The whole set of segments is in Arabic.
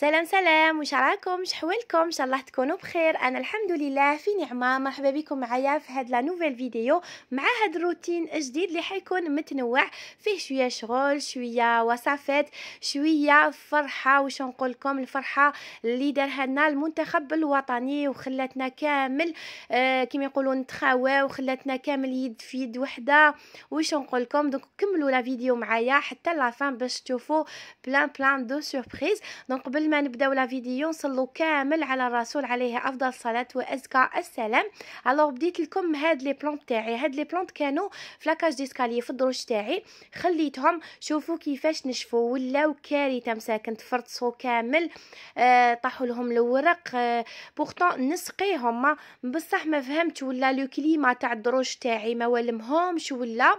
سلام سلام وش راكم شحوالكم ان شاء الله تكونوا بخير انا الحمد لله في نعمه مرحبا بكم معايا في هاد لا نوفيل فيديو مع هاد الروتين الجديد اللي حيكون متنوع فيه شويه شغل شويه وصفات شويه فرحه واش نقول لكم الفرحه اللي دارها لنا المنتخب الوطني وخلاتنا كامل آه كيما يقولوا نتخاوى وخلاتنا كامل يد في يد وحده واش نقول لكم دونك كملوا لا فيديو معايا حتى لا فان باش تشوفوا بلان بلان دو سوربريز دونك قبل قبل ما نبداو لا فيديو نصلو كامل على الرسول عليه افضل الصلاه وازكى السلام الوغ بديت لكم هاد لي بلونط تاعي هاد لي بلونط كانوا في لاكاج ديسكالي في الدروج تاعي خليتهم شوفوا كيفاش نشفوا ولاو كارثه مساكن تفرطصوا كامل آه طاحوا لهم الورق آه بورطون نسقيهم ما بصح ما فهمت ولا لو كليما تاع الدروج تاعي ما والمهمش ولا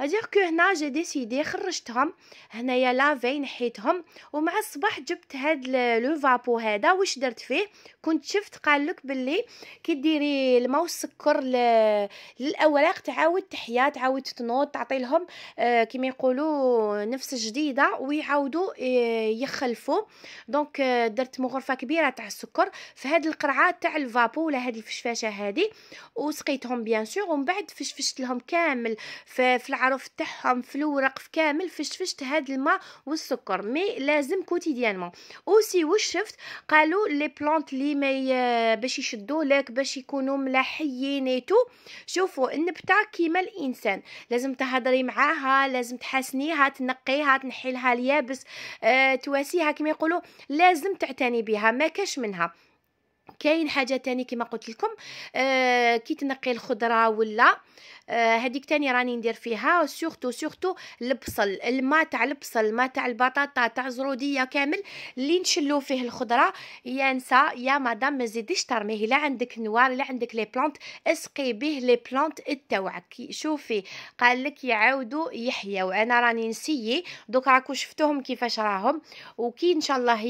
ادير كو هنا جي ديسيدي خرجتهم هنايا لافي نحيتهم ومع الصباح جبت هاد لو فابو هذا واش درت فيه كنت شفت قالك باللي كي ديري الماء والسكر للاوراق تعاود تحيا تعاود تنوض تعطي لهم آه، كيما يقولوا نفس جديده ويعاودوا آه، يخلفوا دونك آه، درت مغرفه كبيره تاع السكر في هاد القرعه تاع الفابو ولا هاد الفشفاشه هادي وسقيتهم بيان سور ومن بعد فشفشت لهم كامل في العرض القعرف تاعهم في الورق في كامل فشفشت هاد الماء والسكر مي لازم كوتيديانمون اوسي واش شفت قالوا لي بلانت لي ما باش يشدوا لك باش يكونوا ملاحيين ايتو شوفوا النبته كيما الانسان لازم تهضري معاها لازم تحاسنيها تنقيها تنحيلها اليابس آه، تواسيها كما يقولوا لازم تعتني بها ما كاش منها كاين حاجه تاني كما قلت لكم آه كي تنقي الخضره ولا آه، هذيك تاني راني ندير فيها سورتو سورتو البصل الماء تاع البصل الماء تاع البطاطا تاع زروديه كامل اللي نشلو فيه الخضره يا نسا يا مدام ما زيديش ترميه الا عندك نوار الا عندك لي بلانت اسقي به لي بلانت تاعك شوفي قال لك يعاودوا يحيوا انا راني نسيي دوك راكو شفتوهم كيفاش راهم وكي ان شاء الله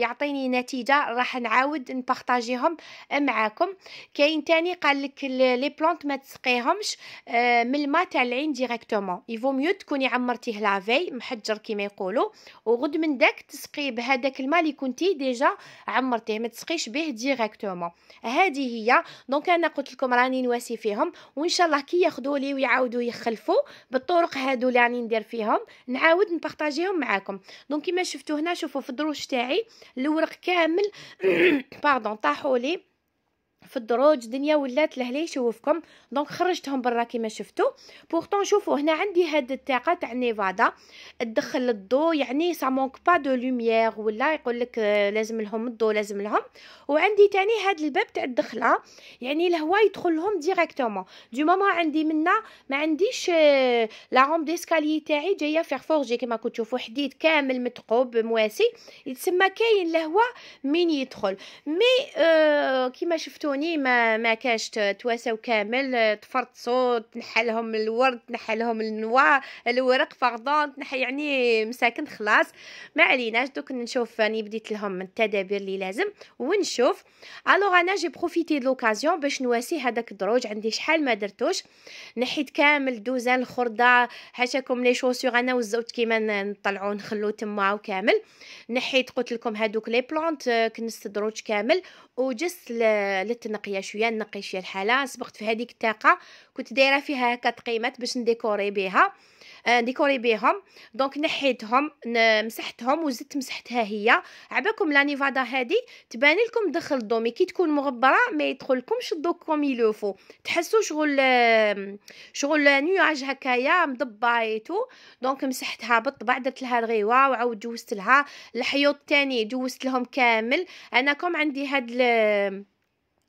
يعطيني نتيجه راح نعاود نبارطاجيهم معاكم كاين تاني قال لك لي بلانت ما تسقيهمش آه، من الماء تاع العين ديريكتومون يفو ميو تكوني عمرتيه لافي محجر كيما يقولوا وغد من داك تسقي بهذاك الماء اللي كنتي ديجا عمرتيه ما تسقيش به ديريكتومون هذه هي دونك انا قلت لكم راني نواسي فيهم وان شاء الله كي ياخذوا لي ويعاودوا يخلفوا بالطرق هادو اللي راني ندير فيهم نعاود نبارطاجيهم معاكم دونك كيما شفتوا هنا شوفوا في الدروج تاعي الورق كامل باردون طاحوا لي في الدروج دنيا ولات لهلي يشوفكم دونك خرجتهم برا كيما شفتوا بورطون شوفوا هنا عندي هاد التاقه تاع نيفادا تدخل الضو يعني سا مونك با دو لوميير ولا يقول لك آه، لازم لهم الضو لازم لهم وعندي تاني هاد الباب تاع الدخله يعني الهواء يدخل لهم ديريكتومون دي ماما عندي منا ما عنديش لا روم ديسكالي تاعي جايه فورجي كيما كنت تشوفوا حديد كامل متقوب مواسي يتسمى كاين الهواء مين يدخل مي آه كيما شفتوني يعني ما ما كاش تواساو كامل تفرطسوا صوت نحلهم الورد نحلهم النوا الورق فغدون تنحى يعني مساكن خلاص ما عليناش دوك نشوف راني بديت لهم التدابير اللي لازم ونشوف الوغ انا جي بروفيتي دو لوكازيون باش نواسي هذاك الدروج عندي شحال ما درتوش نحيت كامل دوزان الخرده حاشاكم لي شوسيغ انا والزوج كيما نطلعو نخلو تما وكامل نحيت قلت لكم هذوك لي بلونت آه، كنست الدروج كامل وجست لت نقيه شويه نقي شويه الحاله سبقت في هذيك الطاقه كنت دايره فيها هكا تقيمات باش نديكوري بها آه ديكوري بهم دونك نحيتهم مسحتهم وزدت مسحتها هي عباكم لا نيفادا هذه تبان لكم دخل الضو مي كي تكون مغبره ما يدخلكمش الضو كوم يلوفو تحسوا شغل شغل نيواج هكايا مضبايتو دونك مسحتها بالطبع درت لها الغيوه وعاود جوزت لها الحيوط الثاني جوزت لهم كامل انا كوم عندي هاد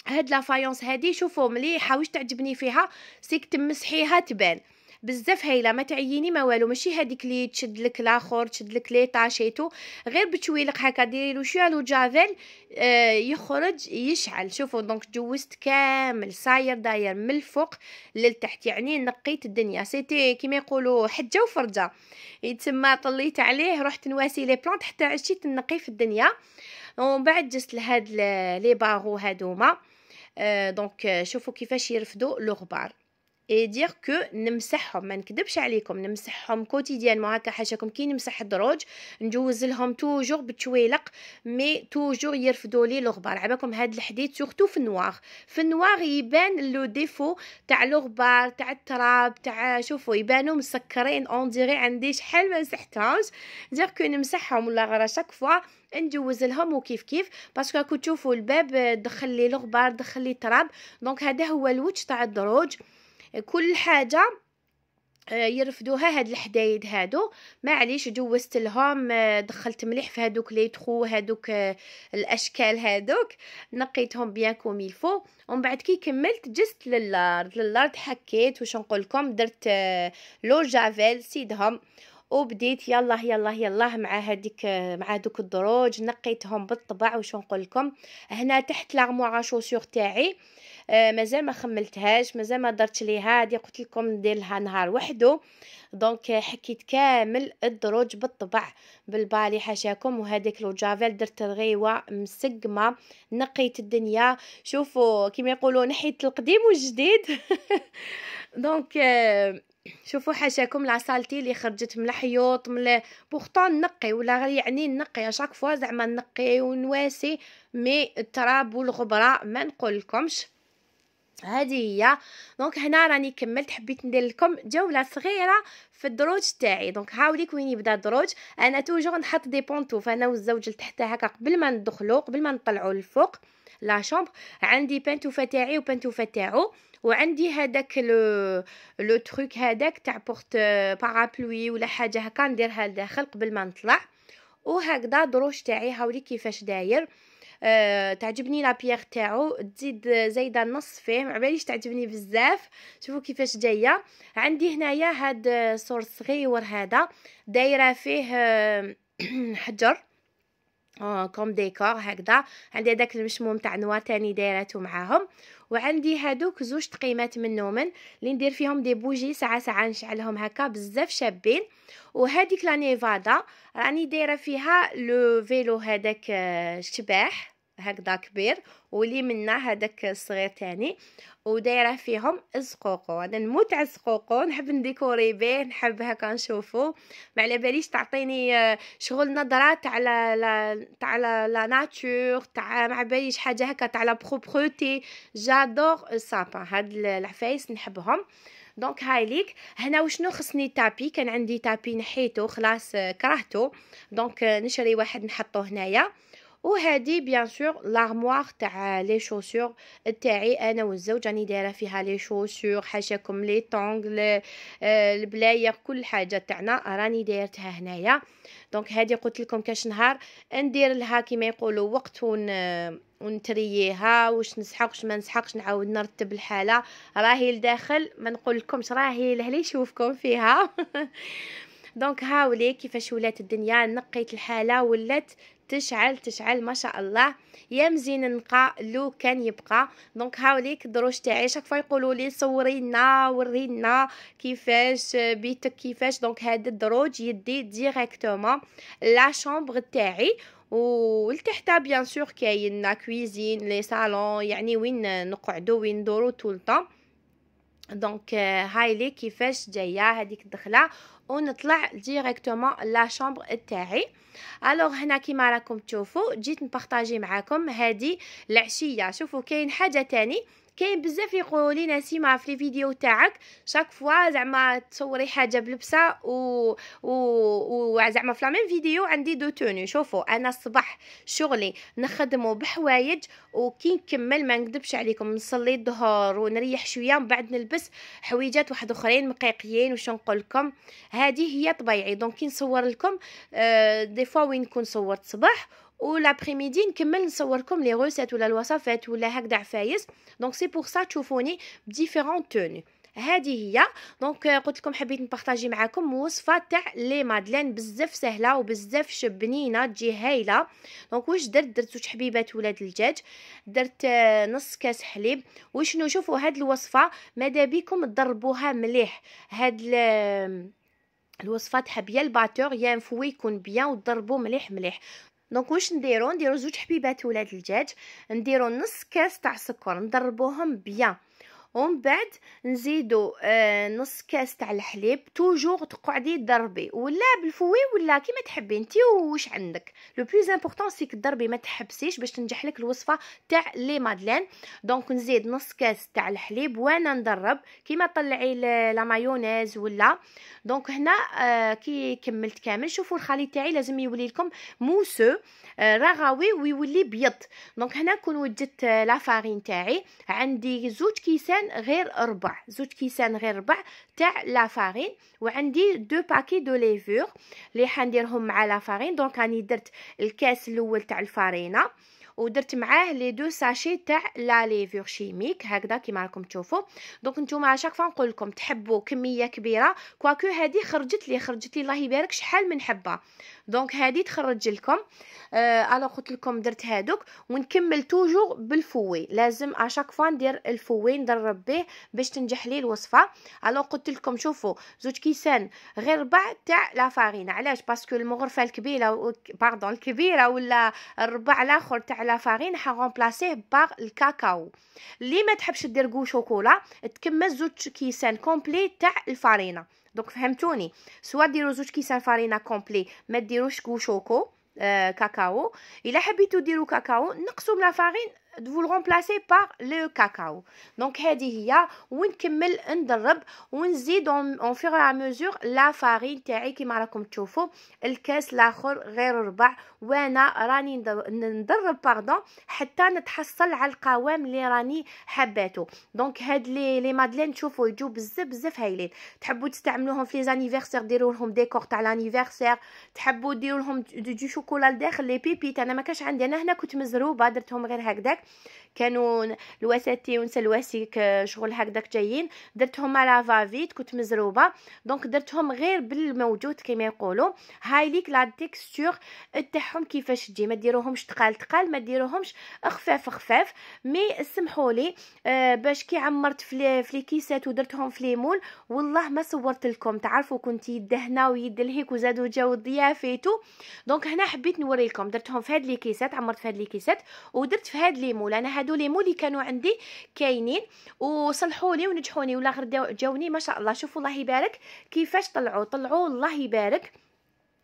هاد لافايونس هادي شوفوا مليحه واش تعجبني فيها سيك تمسحيها تبان بزاف هايله ما تعييني ما والو ماشي هذيك اللي تشد لك لاخر تشد لك لي طاشيتو غير بتويلق هكا ديري له شويه لو جافيل آه يخرج يشعل شوفوا دونك جوزت كامل صاير داير من الفوق للتحت يعني نقيت الدنيا سيتي كيما يقولوا حجه وفرجه يتسمى طليت عليه رحت نواسي لي بلونط حتى عشيت نقي في الدنيا ومن بعد جست لهاد لي باغو هادوما Euh, donc, je suis fou qui fait chier le dos, le rebar. اي دير كو نمسحهم ما نكذبش عليكم نمسحهم مو هكا حاشاكم كي نمسح الدروج نجوز لهم توجور بتشويلق مي توجور يرفدوا لي الغبار عباكم هاد الحديد سورتو في النوار في النوار يبان لو ديفو تاع الغبار تاع التراب تاع شوفوا يبانوا مسكرين اون ديري عندي شحال ما مسحتهمش دير كو نمسحهم ولا غرا شاك فوا نجوز لهم وكيف كيف باسكو راكم تشوفوا الباب دخل لي الغبار دخل لي التراب دونك هذا هو الوجه تاع الدروج كل حاجه آه، يرفدوها هاد الحدايد هادو معليش جوزت لهم آه، دخلت مليح في هادوك لي ترو هادوك آه، الاشكال هادوك نقيتهم بيان كوم يلفو ومن بعد كي كملت جست للارض للارض حكيت واش نقول لكم درت لو جافيل سيدهم وبديت يلا يلا يلا مع هذيك مع دوك الدروج نقيتهم بالطبع واش نقول لكم هنا تحت لارموار شوسور تاعي آه آه، مازال ما خملتهاش مازال ما درتش ليها هادي قلت لكم ندير لها نهار وحده دونك حكيت كامل الدروج بالطبع بالبالي حاشاكم وهذيك لو جافيل درت الغيوه مسقمه نقيت الدنيا شوفوا كيما يقولوا نحيت القديم والجديد دونك آه، شوفوا حاشاكم لاصالتي اللي خرجت من الحيوط من بوختون نقي ولا يعني نقي اشاك فوا زعما نقي ونواسي مي التراب والغبره ما نقولكمش هذه هي دونك هنا راني كملت حبيت ندير لكم جوله صغيره في الدروج تاعي دونك هاوليك وين يبدا الدروج انا توجور نحط دي بونتو انا والزوج لتحت هكا قبل ما ندخلو قبل ما نطلعو للفوق لا شومبر عندي بانتوفه تاعي وبانتوفه تاعو وعندي هذاك لو لو تروك هذاك تاع بورت بارابلوي ولا حاجه هكا نديرها لداخل قبل ما نطلع وهكذا دروج تاعي هاولي كيفاش داير أه تعجبني لابيغ تاعو تزيد زايده نص فيه معباليش تعجبني بزاف شوفوا كيفاش جايه عندي هنايا هاد صور صغير هذا دايره فيه آه، حجر آه، كوم ديكور هكذا عندي هذاك المشموم تاع نوار تاني دايرته معاهم وعندي هادوك زوج تقيمات من نومن اللي ندير فيهم دي بوجي ساعه ساعه نشعلهم هكا بزاف شابين وهذيك لا نيفادا راني دايره فيها لو فيلو هذاك الشباح آه، هكذا كبير ولي منا هذاك الصغير تاني ودايره فيهم الزقوقو انا نموت على الزقوقو نحب نديكوري به نحب هكا نشوفو ما على باليش تعطيني آه، شغل نظرات على لا تاع لا ناتور تاع ما باليش حاجه هكا تاع لا بروبروتي جادور سابا هاد العفايس نحبهم دونك هاي ليك هنا وشنو خصني تابي كان عندي تابي نحيتو خلاص آه، كرهتو دونك آه، نشري واحد نحطو هنايا وهذه بيان سور لارموار تاع لي شوسور تاعي انا والزوج راني دايره فيها لي شوسور حاشاكم لي طونغ آه، البلاير كل حاجه تاعنا راني دايرتها هنايا دونك هذه قلت لكم كاش نهار ندير لها كيما يقولوا وقت ون ونترييها واش نسحق واش ما نسحقش نعاود نرتب الحاله راهي لداخل ما نقول لكمش راهي لهلي شوفكم فيها دونك هاولي كيفاش ولات الدنيا نقيت الحاله ولات تشعل تشعل ما شاء الله يا مزين نقى لو كان يبقى دونك هاوليك الدروج تاعي شاك فوا يقولوا لي صورينا ورينا كيفاش بيتك كيفاش دونك هاد الدروج يدي ديريكتومون لا شومبر تاعي ولتحتها بيان سور كاين لا كويزين لي صالون يعني وين نقعدو وين ندورو طول الوقت دونك هاي لي كيفاش جايه هذيك الدخله ونطلع ديريكتومون لا شامبر تاعي الوغ هنا كيما راكم تشوفوا جيت نبارطاجي معاكم هذه العشيه شوفوا كاين حاجه تاني كاين بزاف يقولوا لي نسيمه في لي فيديو تاعك شاك فوا زعما تصوري حاجه بلبسه و, و... زعما في لاميم فيديو عندي دو توني شوفوا انا الصباح شغلي نخدمو بحوايج وكي نكمل ما نكذبش عليكم نصلي الظهر ونريح شويه من بعد نلبس حويجات واحد اخرين مقيقيين واش نقول لكم هذه هي طبيعي دونك كي نصور لكم آه دي فوا وين نكون صورت صباح ولابريميدي نكمل نصوركم لي روسيت ولا الوصفات ولا هكذا عفايس دونك سي بور سا تشوفوني بديفيرون توني هذه هي دونك آه، قلت لكم حبيت نبارطاجي معاكم وصفه تاع لي مادلين بزاف سهله وبزاف بنينه تجي هايله دونك واش درت درت زوج حبيبات ولاد الدجاج درت آه، نص كاس حليب وشنو شوفوا هاد الوصفه ماذا بيكم تضربوها مليح هاد الوصفه تاع بيا الباتور يا مفوي يكون بيان وتضربوا مليح مليح دونك واش نديرو نديرو زوج حبيبات ولاد الدجاج نديرو نص كاس تاع السكر نضربوهم بيان ومن بعد نزيدو آه نص كاس تاع الحليب توجور تقعدي ضربي ولا بالفوي ولا كيما تحبي انت واش عندك لو بلوز امبورطون سيك ضربي ما تحبسيش باش تنجح لك الوصفه تاع لي مادلين دونك نزيد نص كاس تاع الحليب وانا نضرب كيما طلعي لا مايونيز ولا دونك هنا آه كي كملت كامل شوفوا الخليط تاعي لازم يولي لكم موسو آه رغوي ويولي بيض دونك هنا كون وجدت آه لا فارين تاعي عندي زوج كيسان كيسان غير ربع زوج كيسان غير ربع تاع لا فارين وعندي دو باكي دو ليفور اللي حنديرهم مع لا فارين دونك راني درت الكاس الاول تاع الفارينه ودرت معاه لي دو ساشي تاع لا ليفور شيميك هكذا كيما راكم تشوفوا دونك نتوما شاك فوا نقول لكم تحبوا كميه كبيره كواكو هذه خرجت لي خرجت لي الله يبارك شحال من حبه دونك هذه تخرج لكم آه انا قلت لكم درت هادوك ونكمل توجور بالفوي لازم شاك فوا ندير الفوي ندرب به باش تنجح لي الوصفه انا قلت لكم شوفوا زوج كيسان غير ربع تاع لا فارينه علاش باسكو المغرفه الكبيره باردون الكبيره ولا الربع الاخر تاع على فارين حنغومبلاسيه باغ الكاكاو اللي ما تحبش دير كو شوكولا تكمل زوج كيسان كومبلي تاع الفارينه دونك فهمتوني سوا ديروا زوج كيسان فارينه كومبلي ما ديروش كو شوكو آه كاكاو الا حبيتو ديروا كاكاو نقصوا من الفارين فو لومبلاسي بار لو كاكاو دونك هذه هي ونكمل ندرب ونزيد اون فيغ ا ميزور لا فارين تاعي كيما راكم تشوفوا الكاس الاخر غير ربع وانا راني ندرب باردون حتى نتحصل على القوام اللي راني حباته دونك هاد لي لي مادلين تشوفوا يجوا بزاف بزاف هايلين تحبوا تستعملوهم في لي زانيفرسير ديروا لهم ديكور تاع لانيفيرسير تحبوا ديروا لهم دي شوكولا لداخل لي بيبيت انا ما كانش عندي انا هنا كنت مزروبه درتهم غير هكذاك كانوا الوساتي ونسى الواسيك آه، شغل هكذاك جايين درتهم على فافيت كنت مزروبه دونك درتهم غير بالموجود كما يقولوا هايليك لا تيكستور تاعهم تاعهم كيفاش تجي ما ديروهمش تقال تقال ما ديروهمش خفاف خفاف مي سمحوا لي آه باش كي عمرت في لي كيسات ودرتهم في ليمون والله ما صورت لكم تعرفوا كنت يد هنا ويد لهيك وزادوا جاو ضيافيتو دونك هنا حبيت لكم درتهم في هاد لي كيسات عمرت في هاد لي كيسات ودرت في هاد ليمون انا هادو ليمون اللي كانوا عندي كاينين وصلحوا لي ونجحوني ولا غير جاوني ما شاء الله شوفوا الله يبارك كيفاش طلعوا طلعوا الله يبارك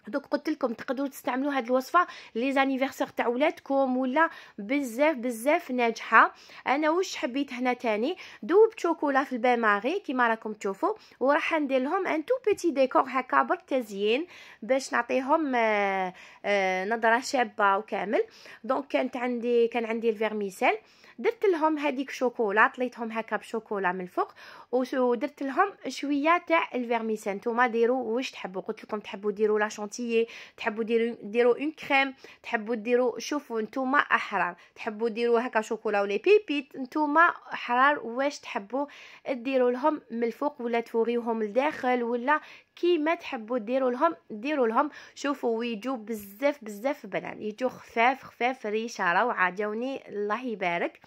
دوك قلت لكم تقدروا تستعملوا هذه الوصفه لي زانيفرسير تاع ولادكم ولا بزاف بزاف ناجحه انا واش حبيت هنا تاني دوبت شوكولا في البان كيما راكم تشوفوا وراح ندير لهم ان تو بيتي ديكور هكا برك باش نعطيهم نظره شابه وكامل دونك كانت عندي كان عندي الفيرميسيل درت لهم هذيك شوكولا طليتهم هكا بشوكولا من الفوق ودرت لهم شويه تاع الفيرميسيل نتوما ديروا واش تحبوا قلت لكم تحبوا ديروا لا شونتي ماتيي تحبوا ديروا ديروا اون كريم تحبوا ديروا شوفوا نتوما احرار تحبوا ديروا هكا شوكولا ولا بيبيت نتوما احرار واش تحبوا ديروا لهم من الفوق ولا تفوريوهم لداخل ولا كيما تحبوا ديروا لهم ديروا لهم شوفوا ويجوا بزاف بزاف بنان يجوا خفاف خفاف ريشه روعه جاوني الله يبارك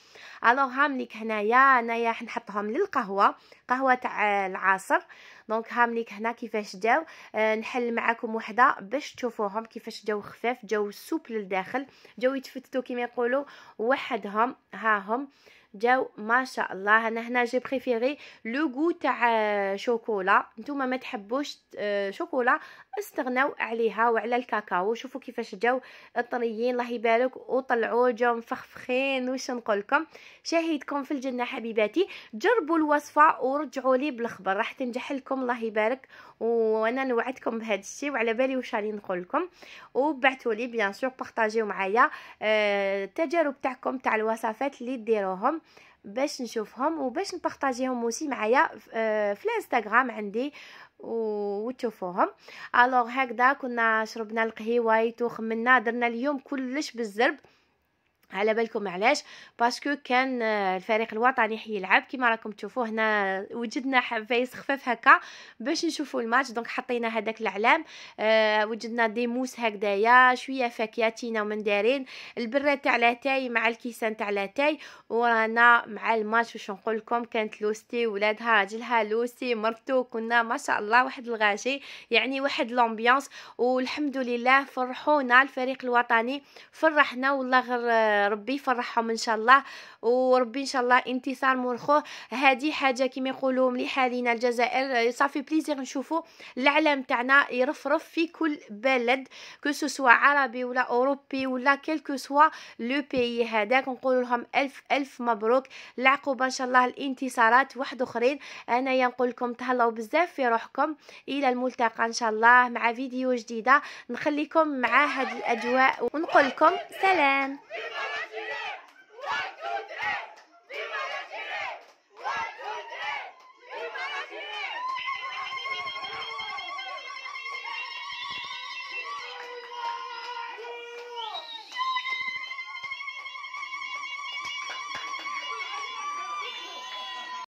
الوغ هامليك هنايا انايا نحطهم للقهوه قهوه تاع العصر دونك هامليك هنا كيفاش جاو أه نحل معاكم وحده باش تشوفوهم كيفاش جاو خفاف جاو سوبل لداخل جاو يتفتتوا كيما يقولوا وحدهم ها هم جاو ما شاء الله انا هنا جي بريفيري لو غو تاع آه، شوكولا نتوما ما تحبوش آه، شوكولا استغناو عليها وعلى الكاكاو شوفوا كيفاش جاو طريين الله يبارك وطلعوا جاو مفخفخين واش نقولكم شهيدكم في الجنه حبيباتي جربوا الوصفه ورجعوا لي بالخبر راح تنجح لكم الله يبارك وانا نوعدكم بهذا الشيء وعلى بالي واش راني نقول لكم وبعثوا لي بيان سور بارطاجيو معايا آه، التجارب تاعكم تاع الوصفات اللي ديروهم باش نشوفهم وباش نبارطاجيهم موسي معايا آه، في الانستغرام عندي وتشوفوهم الوغ هكذا كنا شربنا القهيوه وخمنا درنا اليوم كلش بالزرب على بالكم علاش باسكو كان آه، الفريق الوطني حيلعب كيما راكم تشوفوا هنا وجدنا حفايس خفاف هكا باش نشوفوا الماتش دونك حطينا هذاك الاعلام آه، وجدنا دي موس هكدايا شويه فاكياتينا ومندارين البراد تاع لاتاي مع الكيسان تاع لاتاي ورانا مع الماتش واش نقول لكم كانت لوستي ولادها راجلها لوستي مرتو كنا ما شاء الله واحد الغاشي يعني واحد لومبيونس والحمد لله فرحونا الفريق الوطني فرحنا والله غير آه، ربي يفرحهم ان شاء الله وربي ان شاء الله انتصار مورخوه هذه حاجه كما يقولوا مليحه لينا الجزائر صافي بليزير نشوفوا العلم تاعنا يرفرف في كل بلد كو سوا عربي ولا اوروبي ولا كو سوا لو بيي هذاك نقول لهم الف الف مبروك العقوبه ان شاء الله الانتصارات واحد اخرين انايا نقول لكم تهلاو بزاف في روحكم الى الملتقى ان شاء الله مع فيديو جديده نخليكم مع هاد الاجواء ونقول لكم سلام